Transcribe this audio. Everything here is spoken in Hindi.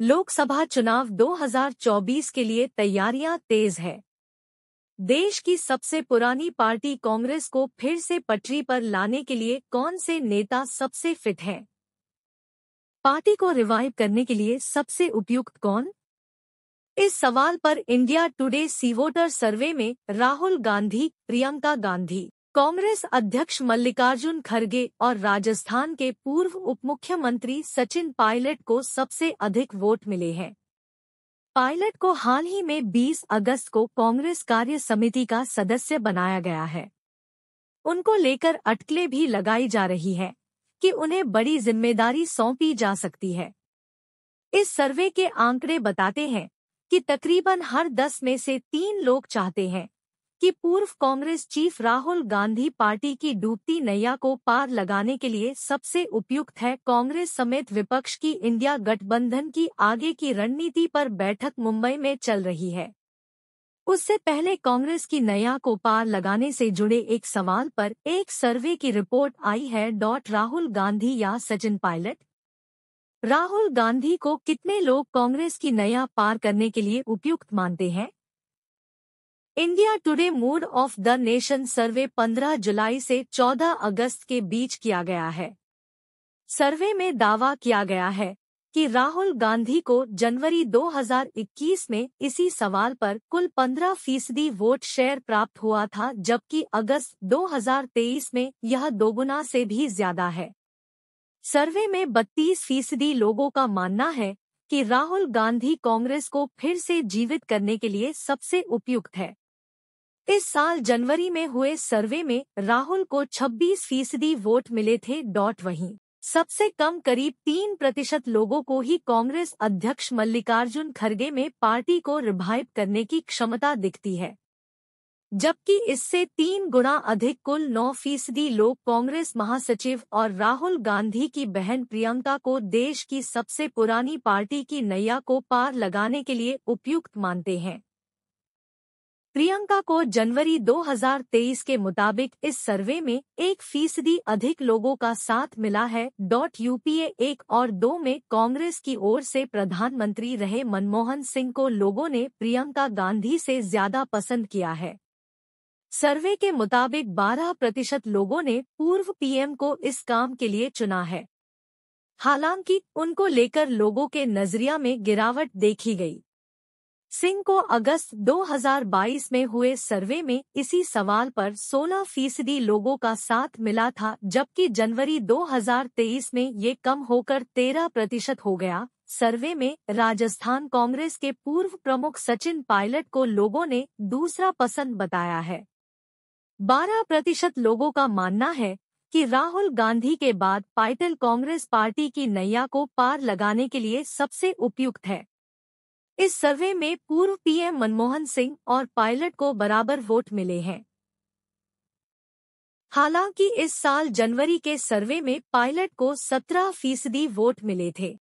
लोकसभा चुनाव 2024 के लिए तैयारियां तेज है देश की सबसे पुरानी पार्टी कांग्रेस को फिर से पटरी पर लाने के लिए कौन से नेता सबसे फिट हैं पार्टी को रिवाइव करने के लिए सबसे उपयुक्त कौन इस सवाल पर इंडिया टुडे सीवोटर सर्वे में राहुल गांधी प्रियंका गांधी कांग्रेस अध्यक्ष मल्लिकार्जुन खड़गे और राजस्थान के पूर्व उपमुख्यमंत्री सचिन पायलट को सबसे अधिक वोट मिले हैं पायलट को हाल ही में 20 अगस्त को कांग्रेस कार्य समिति का सदस्य बनाया गया है उनको लेकर अटकलें भी लगाई जा रही है कि उन्हें बड़ी जिम्मेदारी सौंपी जा सकती है इस सर्वे के आंकड़े बताते हैं कि तकरीबन हर दस में से तीन लोग चाहते हैं कि पूर्व कांग्रेस चीफ राहुल गांधी पार्टी की डूबती नैया को पार लगाने के लिए सबसे उपयुक्त है कांग्रेस समेत विपक्ष की इंडिया गठबंधन की आगे की रणनीति पर बैठक मुंबई में चल रही है उससे पहले कांग्रेस की नया को पार लगाने से जुड़े एक सवाल पर एक सर्वे की रिपोर्ट आई है डॉट राहुल गांधी या सचिन पायलट राहुल गांधी को कितने लोग कांग्रेस की नया पार करने के लिए उपयुक्त मानते हैं India Today mood of the nation survey 15 जुलाई से 14 अगस्त के बीच किया गया है सर्वे में दावा किया गया है कि राहुल गांधी को जनवरी 2021 में इसी सवाल पर कुल 15 फीसदी वोट शेयर प्राप्त हुआ था जबकि अगस्त 2023 में यह दोगुना से भी ज्यादा है सर्वे में 32 फीसदी लोगों का मानना है कि राहुल गांधी कांग्रेस को फिर से जीवित करने के लिए सबसे उपयुक्त है इस साल जनवरी में हुए सर्वे में राहुल को 26 फीसदी वोट मिले थे डॉट वहीं सबसे कम करीब तीन प्रतिशत लोगों को ही कांग्रेस अध्यक्ष मल्लिकार्जुन खड़गे में पार्टी को रिभाइव करने की क्षमता दिखती है जबकि इससे तीन गुना अधिक कुल नौ फीसदी लोग कांग्रेस महासचिव और राहुल गांधी की बहन प्रियंका को देश की सबसे पुरानी पार्टी की नैया को पार लगाने के लिए उपयुक्त मानते हैं प्रियंका को जनवरी 2023 के मुताबिक इस सर्वे में एक फीसदी अधिक लोगों का साथ मिला है डॉट यूपीए एक और दो में कांग्रेस की ओर से प्रधानमंत्री रहे मनमोहन सिंह को लोगों ने प्रियंका गांधी से ज्यादा पसंद किया है सर्वे के मुताबिक 12 प्रतिशत लोगों ने पूर्व पीएम को इस काम के लिए चुना है हालांकि उनको लेकर लोगों के नजरिया में गिरावट देखी गई सिंह को अगस्त 2022 में हुए सर्वे में इसी सवाल पर 16 फीसदी लोगों का साथ मिला था जबकि जनवरी 2023 में ये कम होकर 13 प्रतिशत हो गया सर्वे में राजस्थान कांग्रेस के पूर्व प्रमुख सचिन पायलट को लोगों ने दूसरा पसंद बताया है 12 प्रतिशत लोगों का मानना है कि राहुल गांधी के बाद पाइटल कांग्रेस पार्टी की नैया को पार लगाने के लिए सबसे उपयुक्त है इस सर्वे में पूर्व पीएम मनमोहन सिंह और पायलट को बराबर वोट मिले हैं हालांकि इस साल जनवरी के सर्वे में पायलट को 17 फीसदी वोट मिले थे